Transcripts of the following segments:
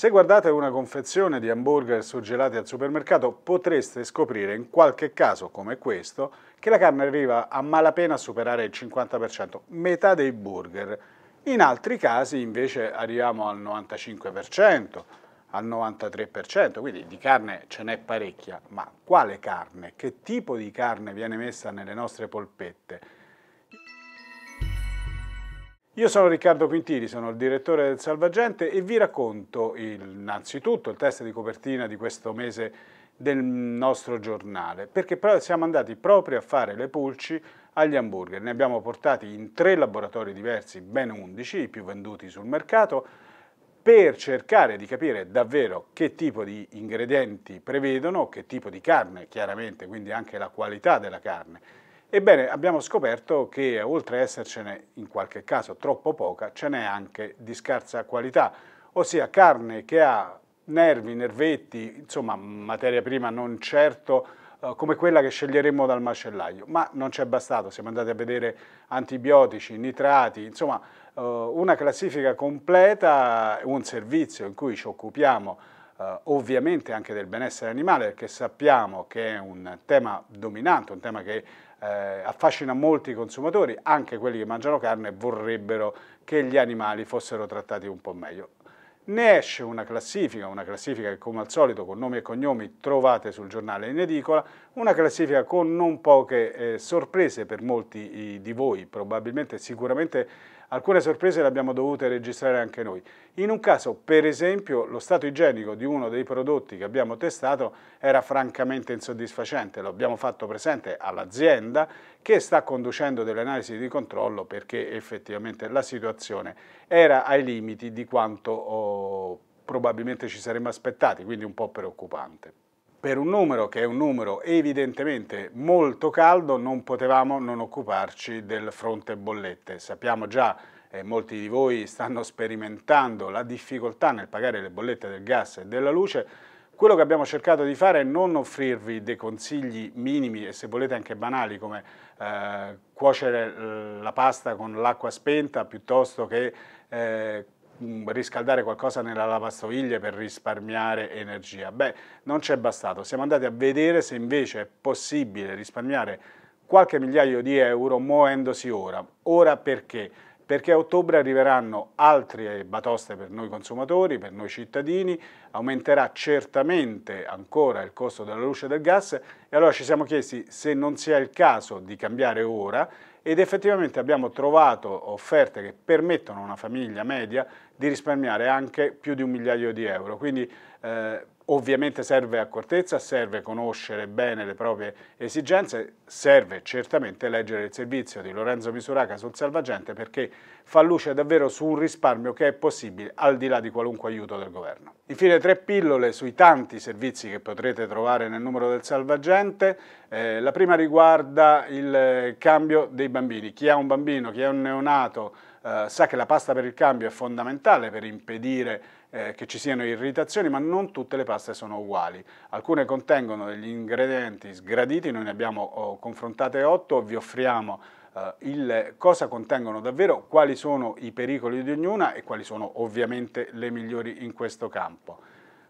Se guardate una confezione di hamburger surgelati al supermercato potreste scoprire in qualche caso come questo che la carne arriva a malapena a superare il 50%, metà dei burger. In altri casi invece arriviamo al 95%, al 93%, quindi di carne ce n'è parecchia, ma quale carne? Che tipo di carne viene messa nelle nostre polpette? Io sono Riccardo Quintili, sono il direttore del Salvagente e vi racconto il, innanzitutto il test di copertina di questo mese del nostro giornale, perché siamo andati proprio a fare le pulci agli hamburger. Ne abbiamo portati in tre laboratori diversi, ben 11, i più venduti sul mercato, per cercare di capire davvero che tipo di ingredienti prevedono, che tipo di carne chiaramente, quindi anche la qualità della carne Ebbene, abbiamo scoperto che oltre a essercene in qualche caso troppo poca, ce n'è anche di scarsa qualità, ossia carne che ha nervi, nervetti, insomma materia prima non certo eh, come quella che sceglieremmo dal macellaio, ma non c'è bastato, siamo andati a vedere antibiotici, nitrati, insomma eh, una classifica completa, un servizio in cui ci occupiamo Uh, ovviamente anche del benessere animale, perché sappiamo che è un tema dominante, un tema che eh, affascina molti consumatori, anche quelli che mangiano carne vorrebbero che gli animali fossero trattati un po' meglio. Ne esce una classifica, una classifica che come al solito con nomi e cognomi trovate sul giornale in edicola, una classifica con non poche eh, sorprese per molti di voi, probabilmente sicuramente alcune sorprese le abbiamo dovute registrare anche noi. In un caso, per esempio, lo stato igienico di uno dei prodotti che abbiamo testato era francamente insoddisfacente, lo abbiamo fatto presente all'azienda che sta conducendo delle analisi di controllo perché effettivamente la situazione era ai limiti di quanto oh, probabilmente ci saremmo aspettati, quindi un po' preoccupante per un numero che è un numero evidentemente molto caldo non potevamo non occuparci del fronte bollette. Sappiamo già, eh, molti di voi stanno sperimentando la difficoltà nel pagare le bollette del gas e della luce, quello che abbiamo cercato di fare è non offrirvi dei consigli minimi e se volete anche banali come eh, cuocere la pasta con l'acqua spenta piuttosto che eh, riscaldare qualcosa nella lavastoviglie per risparmiare energia. Beh, non ci è bastato, siamo andati a vedere se invece è possibile risparmiare qualche migliaio di euro muovendosi ora. Ora perché? Perché a ottobre arriveranno altre batoste per noi consumatori, per noi cittadini, aumenterà certamente ancora il costo della luce e del gas e allora ci siamo chiesti se non sia il caso di cambiare ora ed effettivamente abbiamo trovato offerte che permettono a una famiglia media di risparmiare anche più di un migliaio di euro. Quindi eh, ovviamente serve accortezza, serve conoscere bene le proprie esigenze, serve certamente leggere il servizio di Lorenzo Misuraca sul salvagente perché fa luce davvero su un risparmio che è possibile al di là di qualunque aiuto del governo. Infine tre pillole sui tanti servizi che potrete trovare nel numero del salvagente precedente. Eh, la prima riguarda il eh, cambio dei bambini. Chi ha un bambino, chi è un neonato, eh, sa che la pasta per il cambio è fondamentale per impedire eh, che ci siano irritazioni, ma non tutte le paste sono uguali. Alcune contengono degli ingredienti sgraditi, noi ne abbiamo oh, confrontate 8, vi offriamo eh, il, cosa contengono davvero, quali sono i pericoli di ognuna e quali sono ovviamente le migliori in questo campo.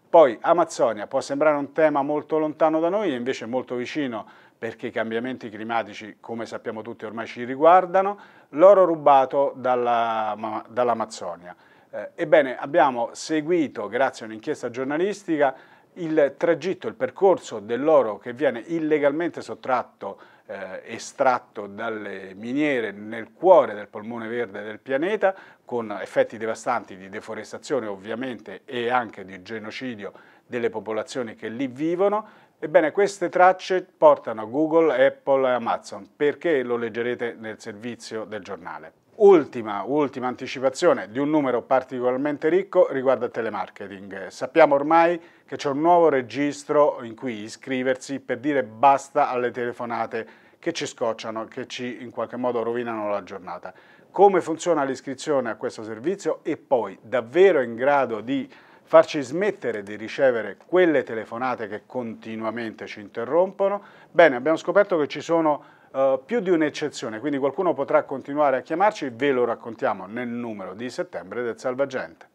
Poi Amazzonia può sembrare un tema molto lontano da noi e invece molto vicino perché i cambiamenti climatici, come sappiamo tutti, ormai ci riguardano, l'oro rubato dall'Amazzonia. eh, ebbene, abbiamo seguito, grazie a un'inchiesta giornalistica, il tragitto, il percorso dell'oro che viene illegalmente sottratto eh, estratto dalle miniere nel cuore del polmone verde del pianeta, con effetti devastanti di deforestazione ovviamente e anche di genocidio delle popolazioni che lì vivono, Ebbene, queste tracce portano a Google, Apple e Amazon, perché lo leggerete nel servizio del giornale. Ultima, ultima anticipazione di un numero particolarmente ricco riguarda il telemarketing. Sappiamo ormai che c'è un nuovo registro in cui iscriversi per dire basta alle telefonate che ci scocciano, che ci in qualche modo rovinano la giornata. Come funziona l'iscrizione a questo servizio e poi davvero in grado di farci smettere di ricevere quelle telefonate che continuamente ci interrompono? Bene, abbiamo scoperto che ci sono eh, più di un'eccezione, quindi qualcuno potrà continuare a chiamarci, ve lo raccontiamo nel numero di settembre del Salvagente.